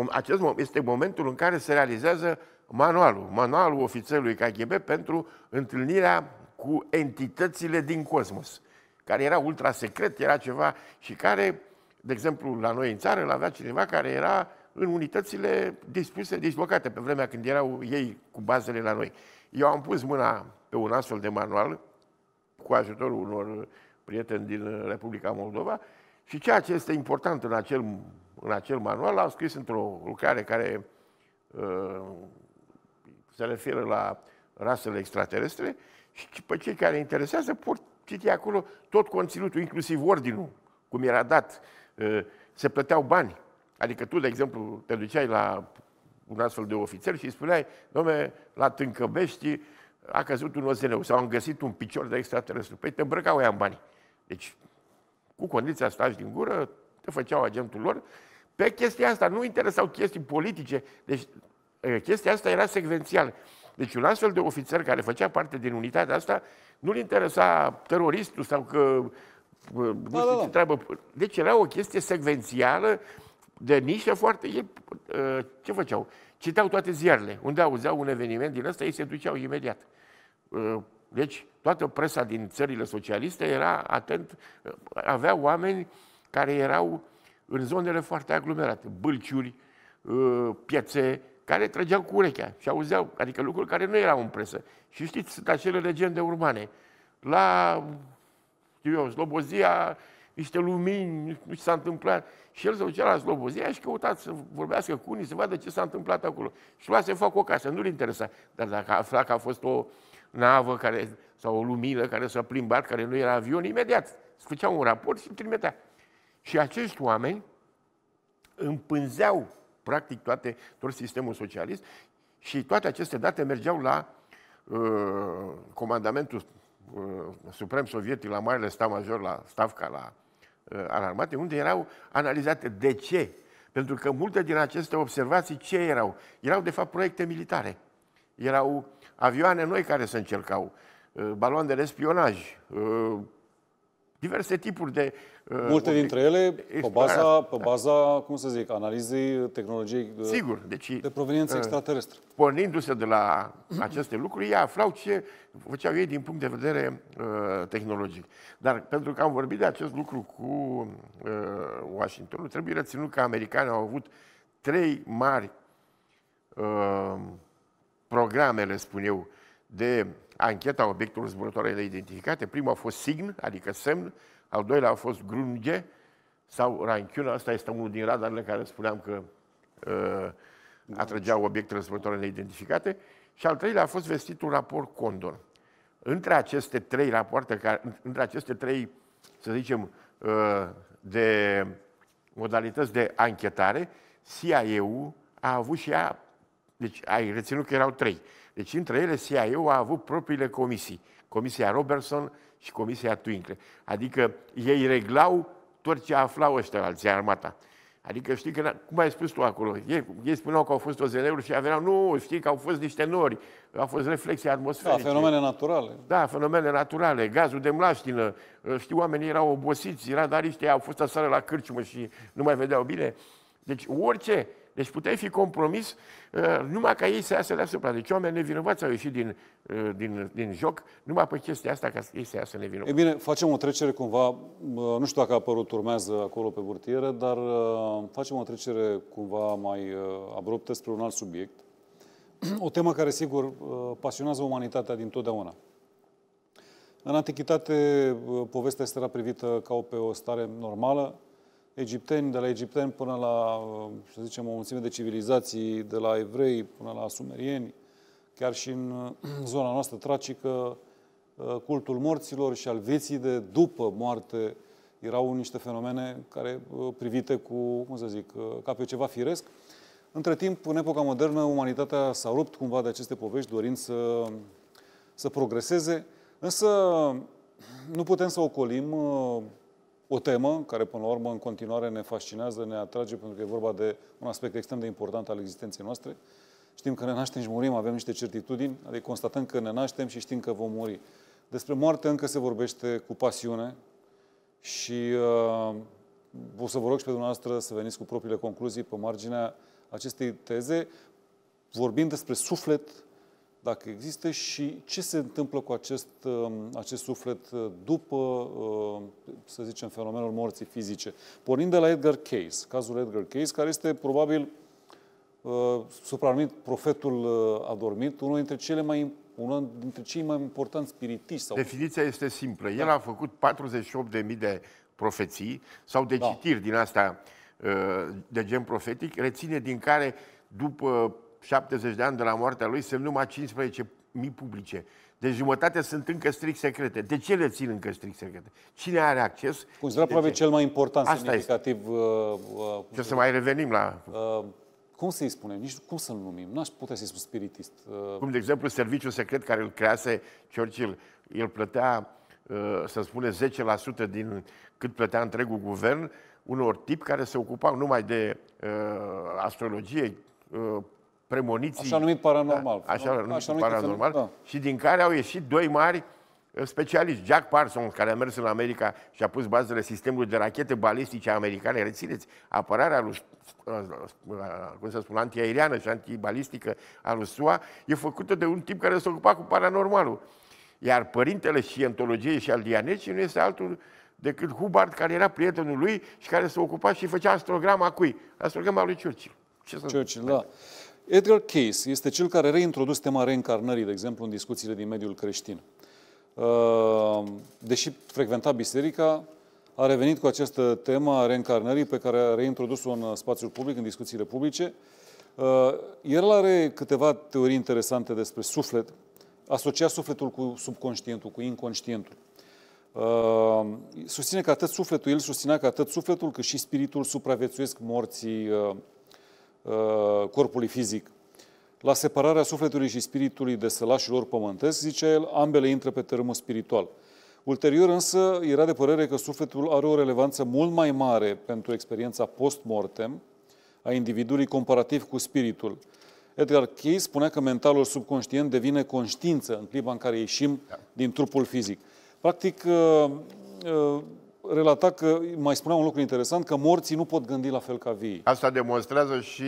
acest moment este momentul în care se realizează manualul, manualul ofițerului KGB pentru întâlnirea cu entitățile din cosmos, care era ultra secret, era ceva și care, de exemplu, la noi în țară, l avea cineva care era în unitățile dispuse, dislocate pe vremea când erau ei cu bazele la noi. Eu am pus mâna pe un astfel de manual cu ajutorul unor prieteni din Republica Moldova și ceea ce este important în acel, în acel manual l-am scris într-o lucrare care uh, se referă la rasele extraterestre și pe cei care interesează pot citi acolo tot conținutul, inclusiv ordinul, cum era dat, uh, se plăteau bani. Adică tu, de exemplu, te duceai la un astfel de ofițer și îi spuneai, domne, la Tâncăbești a căzut un OZN sau am găsit un picior de extraterestru. Păi te îmbrăcau ea în bani. Deci, cu condiția asta din gură, te făceau agentul lor. Pe chestia asta nu interesau chestii politice. Deci, chestia asta era secvențială. Deci un astfel de ofițer care făcea parte din unitatea asta nu-l interesa teroristul sau că da, nu da, știu da, da. ce treabă. Deci era o chestie secvențială de nișă foarte... Ei, uh, ce făceau? Citeau toate ziarele. Unde auzeau un eveniment din ăsta, ei se duceau imediat. Uh, deci, toată presa din țările socialiste era atent, uh, avea oameni care erau în zonele foarte aglomerate, bâlciuri, piețe, care trăgeau cu urechea și auzeau, adică lucruri care nu erau în presă. Și știți, sunt acele legende urbane. La, știu eu, Slobozia niște lumini, nu ce s-a întâmplat. Și el se ducea la Slobozia și căuta să vorbească cu unii, să vadă ce s-a întâmplat acolo. Și luase facă o casă, nu-l interesa. Dar dacă afla că a fost o navă care, sau o lumină care s-a plimbat, care nu era avion, imediat se făcea un raport și îl trimitea. Și acești oameni împânzeau practic toate, tot sistemul socialist și toate aceste date mergeau la uh, comandamentul uh, suprem sovietic, la Marele sta Major, la Stavka, la Uh, alarmate, unde erau analizate de ce. Pentru că multe din aceste observații ce erau? Erau, de fapt, proiecte militare. Erau avioane noi care se încercau, uh, baloane de spionaj, uh, diverse tipuri de... Uh, Multe dintre ele pe baza, pe baza, da. cum să zic, analizei uh, tehnologiei uh, Sigur, deci, de proveniență uh, extraterestră. Pornindu-se de la aceste lucruri, ei aflau ce făceau ei din punct de vedere uh, tehnologic. Dar pentru că am vorbit de acest lucru cu uh, Washingtonul, trebuie reținut că americanii au avut trei mari uh, programe, le spun eu, de ancheta obiectului zburătoarele identificate. Primul a fost sign, adică semn, al doilea a fost grunge sau ranchiuna. Asta este unul din radarele care spuneam că uh, atrăgeau obiectele zburătoarele identificate. Și al treilea a fost vestit un raport Condor. Între aceste trei rapoarte, care, între aceste trei, să zicem, uh, de modalități de anchetare, CIA-ul a avut și ea, deci ai reținut că erau trei, deci între ele cia eu a avut propriile comisii. Comisia Robertson și Comisia Twinkle. Adică ei reglau tot ce aflau ăștia alții, armata. Adică știi că, cum ai spus tu acolo, ei, ei spuneau că au fost OZN-uri și aveau, nu, știi că au fost niște nori, au fost reflexii atmosferice. Da, fenomene naturale. Da, fenomene naturale, gazul de mlaștină, știi, oamenii erau obosiți, radariștii au fost asară la cârciumă și nu mai vedeau bine. Deci orice, deci puteai fi compromis uh, numai ca ei să iasă deasupra. Deci oameni nevinovați au ieșit din, uh, din, din joc numai pe chestia asta ca ei să iasă nevinovați. E bine, facem o trecere cumva, uh, nu știu dacă a apărut, urmează acolo pe burtieră, dar uh, facem o trecere cumva mai uh, abruptă spre un alt subiect. o temă care, sigur, uh, pasionează umanitatea din totdeauna. În antichitate, uh, povestea este privită ca o pe o stare normală, egipteni, de la egipteni până la, să zicem, o mulțime de civilizații, de la evrei până la sumerieni, chiar și în zona noastră tracică, uh, cultul morților și al vieții de după moarte erau niște fenomene care uh, privite cu, cum să zic, uh, ca pe ceva firesc. Între timp, în epoca modernă, umanitatea s-a rupt cumva de aceste povești, dorind să, să progreseze, însă nu putem să ocolim o temă care, până la urmă, în continuare ne fascinează, ne atrage, pentru că e vorba de un aspect extrem de important al existenței noastre. Știm că ne naștem și murim, avem niște certitudini, adică constatăm că ne naștem și știm că vom muri. Despre moarte încă se vorbește cu pasiune și uh, o să vă rog și pe dumneavoastră să veniți cu propriile concluzii pe marginea acestei teze, vorbind despre suflet dacă există și ce se întâmplă cu acest, um, acest suflet uh, după, uh, să zicem, fenomenul morții fizice. Pornind de la Edgar Case cazul Edgar Case care este probabil uh, supranumit profetul adormit, unul dintre cele mai unul dintre cei mai importanti spiritiști. Sau... Definiția este simplă. El da. a făcut 48.000 de profeții sau de da. citiri din astea de gen profetic, reține din care după 70 de ani de la moartea lui, sunt numai 15.000 publice. Deci jumătate sunt încă strict secrete. De ce le țin încă strict secrete? Cine are acces? Considerat probabil ce? cel mai important, Asta semnificativ... Este. Uh, uh, să mai revenim la... Uh, cum să-i spunem? Nici cum să-l numim? N-aș putea să-i spun spiritist. Uh... Cum, de exemplu, serviciul secret care îl crease Churchill, el plătea, uh, să spune, 10% din cât plătea întregul guvern unor tip care se ocupau numai de uh, astrologie, uh, premoniții... Așa numit paranormal. Da, așa da, numit așa paranormal. Numit, da. Și din care au ieșit doi mari uh, specialiști. Jack Parsons, care a mers în America și a pus bazele sistemului de rachete balistice americane. Rețineți, apărarea lui, uh, uh, cum să spun, antiaeriană și antibalistică a lui SUA e făcută de un tip care se ocupa cu paranormalul. Iar părintele scientologiei și al dianecii nu este altul decât Hubbard, care era prietenul lui și care se ocupa și făcea astrograma cui? Astrograma lui Churchill. Ce Churchill, da. Edgar Case este cel care a reintrodus tema reîncarnării, de exemplu, în discuțiile din mediul creștin. Uh, deși frecventa biserica, a revenit cu această temă a reîncarnării pe care a reintrodus-o în spațiul public, în discuțiile publice. Uh, el are câteva teorii interesante despre suflet, asocia sufletul cu subconștientul, cu inconștientul. Uh, susține că atât sufletul, el susținea că atât sufletul cât și spiritul supraviețuiesc morții Uh, corpului fizic. La separarea sufletului și spiritului de sălașul lor pământesc, zice el, ambele intră pe tărâmul spiritual. Ulterior însă era de părere că sufletul are o relevanță mult mai mare pentru experiența post-mortem a individului comparativ cu spiritul. Edgar Cayce spunea că mentalul subconștient devine conștiință în clipa în care ieșim da. din trupul fizic. Practic, uh, uh, relata că, mai spunea un lucru interesant, că morții nu pot gândi la fel ca vii. Asta demonstrează și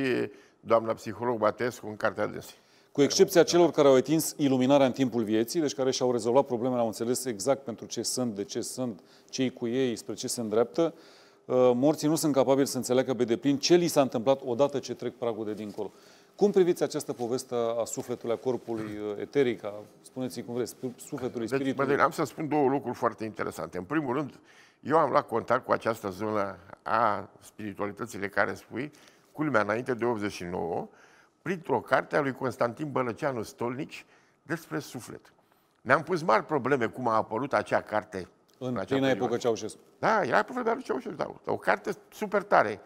doamna psiholog Batescu în cartea de zi. Cu excepția celor care au atins iluminarea în timpul vieții, deci care și-au rezolvat problemele, au înțeles exact pentru ce sunt, de ce sunt, cei cu ei, spre ce se îndreaptă, uh, morții nu sunt capabili să înțeleagă pe deplin ce li s-a întâmplat odată ce trec pragul de dincolo. Cum priviți această poveste a sufletului, a corpului uh, eteric, a, spuneți cum vreți, sufletului, deci, Mă, am să spun două lucruri foarte interesante. În primul rând, eu am luat contact cu această zonă a spiritualitățile care spui, culmea înainte de 89, printr-o carte a lui Constantin Bălăceanu Stolnici despre suflet. Ne-am pus mari probleme cum a apărut acea carte. În, în prima epocă Ceaușescu. Da, era pe vremea lui Ceaușescu, da. O carte super tare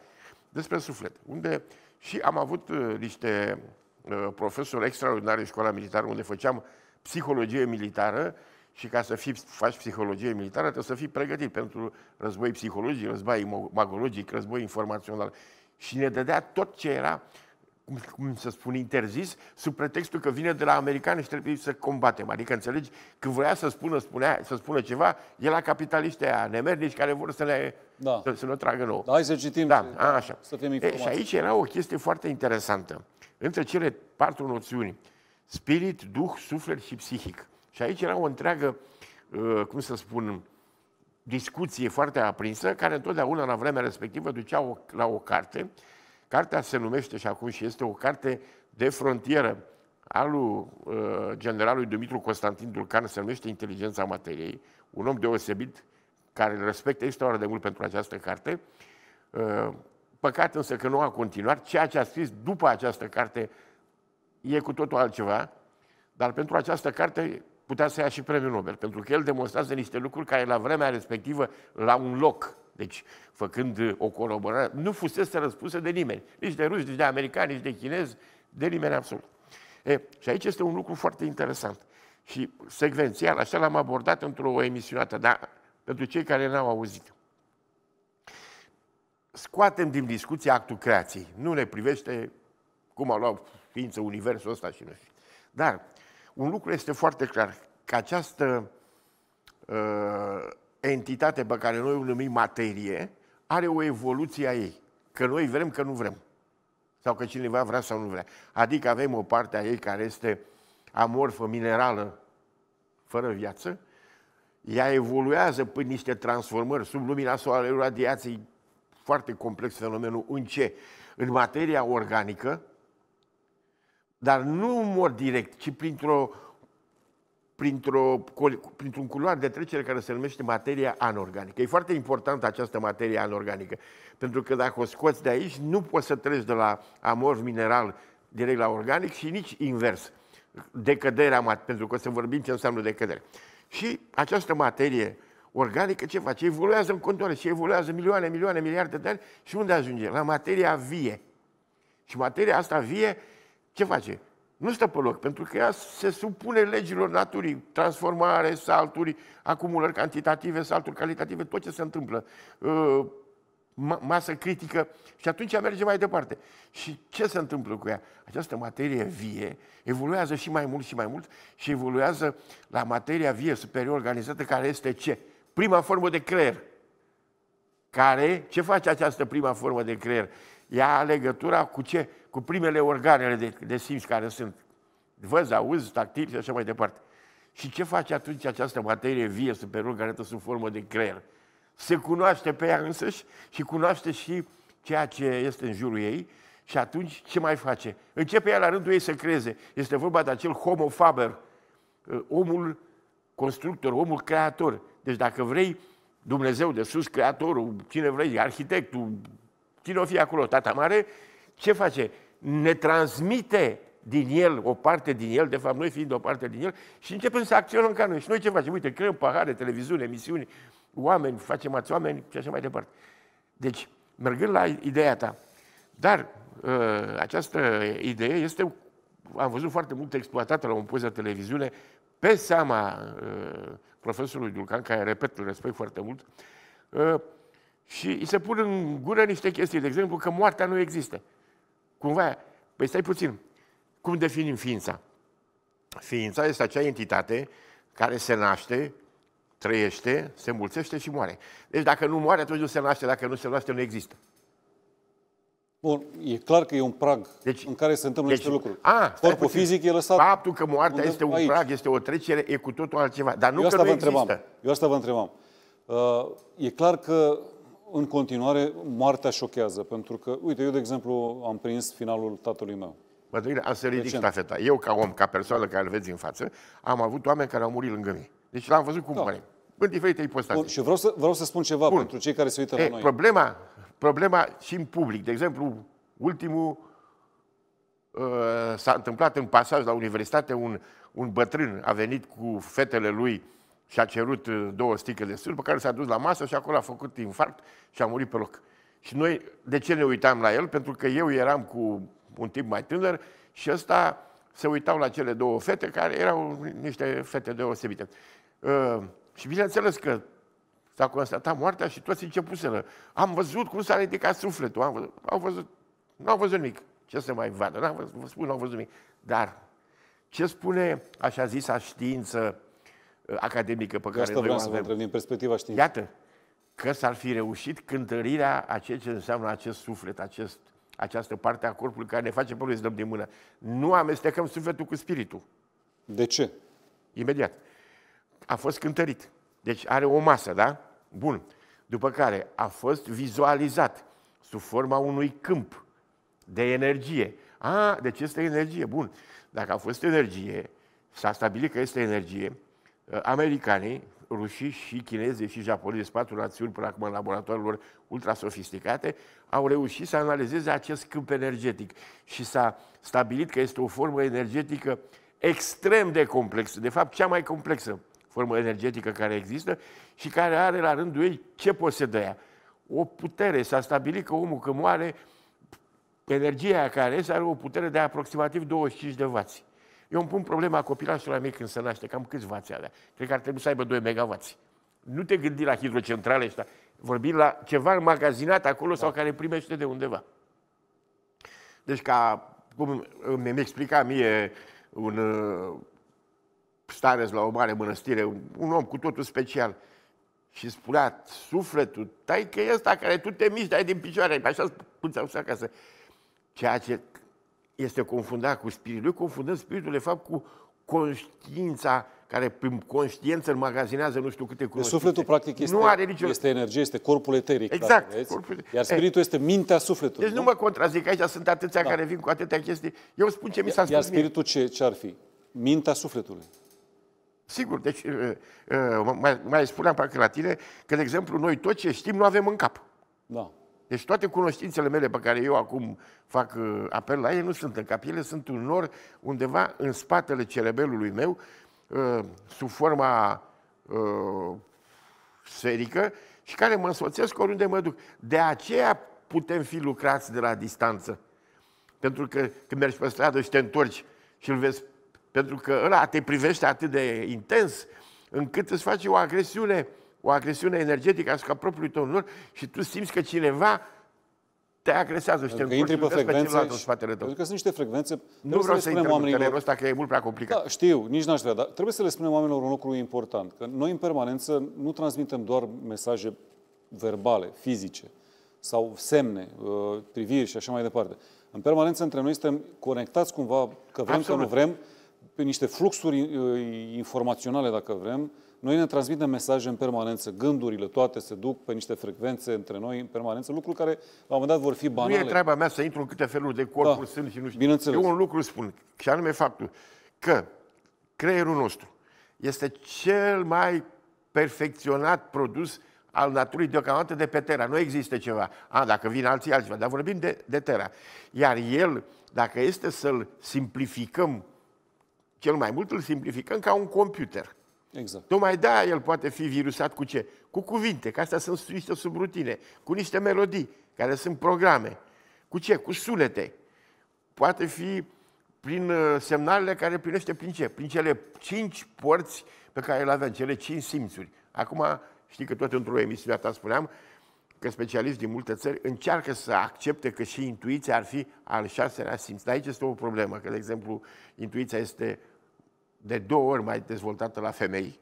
despre suflet, unde și am avut uh, niște uh, profesori extraordinari în școala militară, unde făceam psihologie militară, și ca să fii, faci psihologie militară, trebuie să fii pregătit pentru război psihologic, război magologic, război informațional. Și ne dădea tot ce era, cum, cum să spun, interzis, sub pretextul că vine de la americani și trebuie să combatem. Adică, înțelegi, când vrea să spună, spunea, să spună ceva, e la capitaliștii aia, nemernici care vor să ne, da. să, să ne tragă nouă. Da, hai să citim, da, a, așa. să fim informați. E, și aici era o chestie foarte interesantă. Între cele patru noțiuni, spirit, duh, suflet și psihic și aici era o întreagă, uh, cum să spun, discuție foarte aprinsă, care întotdeauna la vremea respectivă ducea la o carte. Cartea se numește și acum și este o carte de frontieră al uh, generalului Dumitru Constantin Dulcan, se numește Inteligența Materiei, un om deosebit care îl respectă extraordinar de mult pentru această carte. Uh, păcat însă că nu a continuat. Ceea ce a scris după această carte e cu totul altceva, dar pentru această carte putea să ia și premiul Nobel, pentru că el demonstrează niște lucruri care la vremea respectivă, la un loc, deci făcând o colaborare, nu fusese răspuse de nimeni, nici de ruși, nici de americani, nici de chinezi, de nimeni absolut. E, și aici este un lucru foarte interesant și secvențial, așa l-am abordat într-o emisiune, dar pentru cei care n-au auzit. Scoatem din discuție actul creației. Nu ne privește cum a luat ființă universul ăsta și nu știu. Dar un lucru este foarte clar, că această uh, entitate pe care noi o numim materie are o evoluție a ei. Că noi vrem, că nu vrem. Sau că cineva vrea sau nu vrea. Adică avem o parte a ei care este amorfă, minerală, fără viață. Ea evoluează prin niște transformări sub lumina soarelui, radiații, foarte complex fenomenul. În ce? În materia organică, dar nu mor direct, ci printr-o, printr-o, printr-un culoar de trecere care se numește materia anorganică. E foarte importantă această materie anorganică, pentru că dacă o scoți de aici, nu poți să treci de la amorf mineral direct la organic și nici invers. Decăderea, pentru că o să vorbim ce înseamnă decădere. Și această materie organică ce face? Evoluează în contoare și evoluează milioane, milioane, miliarde de ani și unde ajunge? La materia vie. Și materia asta vie ce face? Nu stă pe loc, pentru că ea se supune legilor naturii, transformare, salturi, acumulări cantitative, salturi calitative, tot ce se întâmplă, uh, masă critică și atunci merge mai departe. Și ce se întâmplă cu ea? Această materie vie evoluează și mai mult și mai mult și evoluează la materia vie superior organizată care este ce? Prima formă de creier. Care, ce face această prima formă de creier? Ea legătura cu ce? cu primele organele de, de simț care sunt. Văz, auzi, tactil și așa mai departe. Și ce face atunci această materie vie superorganetă sub formă de creier? Se cunoaște pe ea însăși și cunoaște și ceea ce este în jurul ei și atunci ce mai face? Începe ea la rândul ei să creeze. Este vorba de acel homo faber, uh, omul constructor, omul creator. Deci dacă vrei, Dumnezeu de sus, creatorul, cine vrei, arhitectul, cine o fi acolo, tata mare, ce face? Ne transmite din el, o parte din el, de fapt noi fiind o parte din el, și începem să acționăm ca noi. Și noi ce facem? Uite, creăm pahare, televiziune, emisiuni, oameni, facem ați oameni și așa mai departe. Deci, mergând la ideea ta, dar ă, această idee este, am văzut foarte mult exploatată la un post de televiziune, pe seama ă, profesorului Dulcan, care, repet, îl respect foarte mult, ă, și îi se pun în gură niște chestii, de exemplu, că moartea nu există. Cumva, păi stai puțin, cum definim ființa? Ființa este acea entitate care se naște, trăiește, se mulțește și moare. Deci dacă nu moare, atunci nu se naște, dacă nu se naște, nu există. Bun, e clar că e un prag deci, în care se întâmplă deci, niște lucruri. A, Corpul puțin. fizic e lăsat. Faptul că moartea este un aici. prag, este o trecere, e cu totul altceva. Dar nu Eu că asta nu vă există. Întrebam. Eu asta vă întrebam. Uh, e clar că în continuare, moartea șochează, pentru că, uite, eu, de exemplu, am prins finalul tatălui meu. Mă duc am să ridic tafeta. Eu, ca om, ca persoană care îl vezi în față, am avut oameni care au murit lângă mine. Deci l-am văzut cum da. mărim. În diferite ipostaze. Bun, și vreau să, vreau să spun ceva Bun. pentru cei care se uită e, la noi. Problema, problema și în public. De exemplu, ultimul uh, s-a întâmplat în pasaj la universitate, un, un bătrân a venit cu fetele lui și a cerut uh, două sticle de sârb, pe care s-a dus la masă și acolo a făcut infarct și a murit pe loc. Și noi, de ce ne uitam la el? Pentru că eu eram cu un tip mai tânăr și ăsta se uitau la cele două fete, care erau niște fete deosebite. Uh, și bineînțeles că s-a constatat moartea și toți începuseră. Am văzut cum s-a ridicat sufletul, am văzut, au văzut, nu au văzut nimic. Ce să mai vadă? Nu am văzut, vă spun, nu au văzut nimic. Dar ce spune așa zisa știință Uh, academică pe care asta vreau să vă întreb din perspectiva științifică. Iată, că s-ar fi reușit cântărirea a ceea ce înseamnă acest suflet, acest, această parte a corpului care ne face pe noi să dăm din mână. Nu amestecăm sufletul cu spiritul. De ce? Imediat. A fost cântărit. Deci are o masă, da? Bun. După care a fost vizualizat sub forma unui câmp de energie. A, deci este energie. Bun. Dacă a fost energie, s-a stabilit că este energie, Uh, americanii, rușii și chinezii și japonezi, patru națiuni până acum în laboratoarelor ultrasofisticate, au reușit să analizeze acest câmp energetic și s-a stabilit că este o formă energetică extrem de complexă, de fapt cea mai complexă formă energetică care există și care are la rândul ei ce posedă ea. O putere, s-a stabilit că omul când moare, energia care este are o putere de aproximativ 25 de vați. Eu îmi pun problema copilașului meu când se naște, cam câți vați alea? Cred că ar trebui să aibă 2 MW. Nu te gândi la hidrocentrale ăștia. Vorbim la ceva magazinat acolo da. sau care primește de undeva. Deci ca, cum mi-mi explica mie un uh, stareț la o mare mănăstire, un om cu totul special, și spunea, sufletul, tai că e ăsta care tu te miști, dai din picioare, așa spuneau acasă. Ceea ce este confundat cu spiritul. Noi confundăm spiritul, de fapt, cu conștiința care prin conștiență înmagazinează nu știu câte deci cunoștințe. De sufletul, practic, este, nu are nicio... este energie, este corpul eteric. Exact. Practic, corpul... Iar spiritul e. este mintea sufletului. Deci nu, nu mă contrazic, aici sunt atâția da. care vin cu atâtea chestii. Eu spun ce mi s-a spus Iar spiritul mie. ce, ce ar fi? Mintea sufletului. Sigur, deci uh, uh, mai, mai spuneam parcă la tine că, de exemplu, noi tot ce știm nu avem în cap. Da. Deci toate cunoștințele mele pe care eu acum fac uh, apel la ele nu sunt în cap. Ele sunt un nor undeva în spatele cerebelului meu, uh, sub forma uh, sferică și care mă însoțesc oriunde mă duc. De aceea putem fi lucrați de la distanță. Pentru că când mergi pe stradă și te întorci și îl vezi, pentru că ăla te privește atât de intens, încât îți face o agresiune o agresiune energetică asupra propriului tău nor și tu simți că cineva te agresează și te intri pe frecvențe și, în spatele tău. Pentru că sunt niște frecvențe... Nu vreau să, să spunem oamenilor... ăsta, că e mult prea complicat. Da, știu, nici n-aș vrea, dar trebuie să le spunem oamenilor un lucru important. Că noi în permanență nu transmitem doar mesaje verbale, fizice sau semne, uh, priviri și așa mai departe. În permanență între noi suntem conectați cumva, că vrem, Absolut. că nu vrem, pe niște fluxuri uh, informaționale, dacă vrem, noi ne transmitem mesaje în permanență, gândurile toate se duc pe niște frecvențe între noi în permanență, lucruri care la un moment dat vor fi banale. Nu e treaba mea să intru în câte feluri de corpuri da. sunt și nu știu. Bineînțeles. Eu un lucru spun, și anume faptul că creierul nostru este cel mai perfecționat produs al naturii deocamdată de pe Terra. Nu există ceva. A, dacă vin alții, altceva. Dar vorbim de, de Terra. Iar el, dacă este să-l simplificăm cel mai mult îl simplificăm ca un computer. Exact. Tocmai de el poate fi virusat cu ce? Cu cuvinte, că astea sunt sub subrutine, cu niște melodii, care sunt programe. Cu ce? Cu sunete. Poate fi prin uh, semnalele care primește prin ce? Prin cele cinci porți pe care le avem, cele cinci simțuri. Acum, știi că tot într-o emisiune a ta spuneam, că specialiști din multe țări încearcă să accepte că și intuiția ar fi al șaselea simț. Dar aici este o problemă, că, de exemplu, intuiția este de două ori mai dezvoltată la femei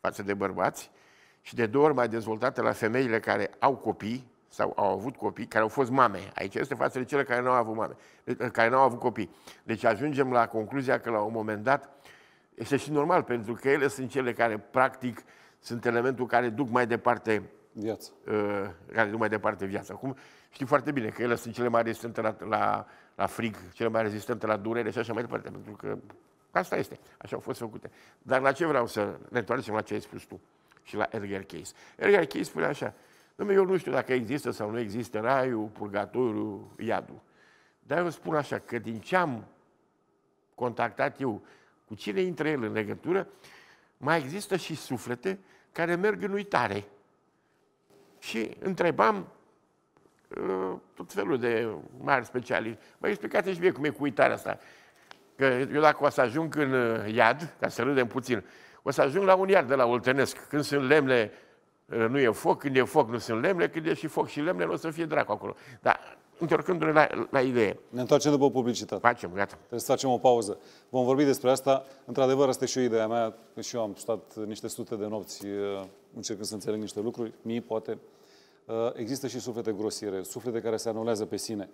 față de bărbați și de două ori mai dezvoltată la femeile care au copii sau au avut copii, care au fost mame. Aici este față de cele care nu au avut mame, care nu au avut copii. Deci ajungem la concluzia că la un moment dat este și normal, pentru că ele sunt cele care practic sunt elementul care duc mai departe Viață. Ă, care nu mai departe viața. Acum știi foarte bine că ele sunt cele mai rezistente la, la, la frig, cele mai rezistente la durere și așa mai departe. Pentru că asta este. Așa au fost făcute. Dar la ce vreau să ne întoarcem la ce ai spus tu și la Edgar Case. Edgar Case spune așa, Dom'le, eu nu știu dacă există sau nu există raiul, purgatoriu, iadul. Dar eu spun așa, că din ce am contactat eu, cu cine intră el în legătură, mai există și suflete care merg în uitare și întrebam uh, tot felul de mari specialiști. Mă explicați și mie cum e cu uitarea asta. Că eu dacă o să ajung în uh, iad, ca să râdem puțin, o să ajung la un iad de la Oltenesc. Când sunt lemne, uh, nu e foc, când e foc, nu sunt lemne, când e și foc și lemne, nu o să fie dracu acolo. Dar întorcându-ne la, la idee. Ne întoarcem după publicitate. Facem, gata. Trebuie să facem o pauză. Vom vorbi despre asta. Într-adevăr, asta e și o idee a mea, și eu am stat niște sute de nopți încercând să înțeleg niște lucruri, Mie, poate, Uh, există și suflete grosire, suflete care se anulează pe sine.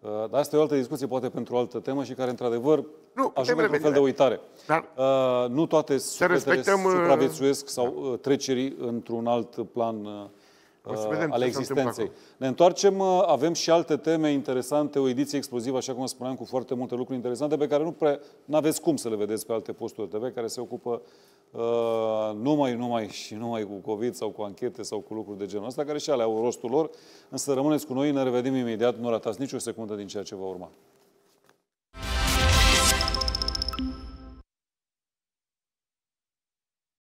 Uh, dar asta e o altă discuție, poate pentru o altă temă și care, într-adevăr, nu, ajunge într-un fel de uitare. Dar uh, nu toate sufletele respectăm, uh, supraviețuiesc sau da. trecerii într-un alt plan uh, ale existenței. Ne întoarcem, uh, avem și alte teme interesante, o ediție explozivă, așa cum spuneam, cu foarte multe lucruri interesante pe care nu prea, aveți cum să le vedeți pe alte posturi TV care se ocupă uh, numai, numai și numai cu COVID sau cu anchete sau cu lucruri de genul ăsta, care și ale au rostul lor, însă rămâneți cu noi, ne revedem imediat, nu ratați nicio secundă din ceea ce va urma.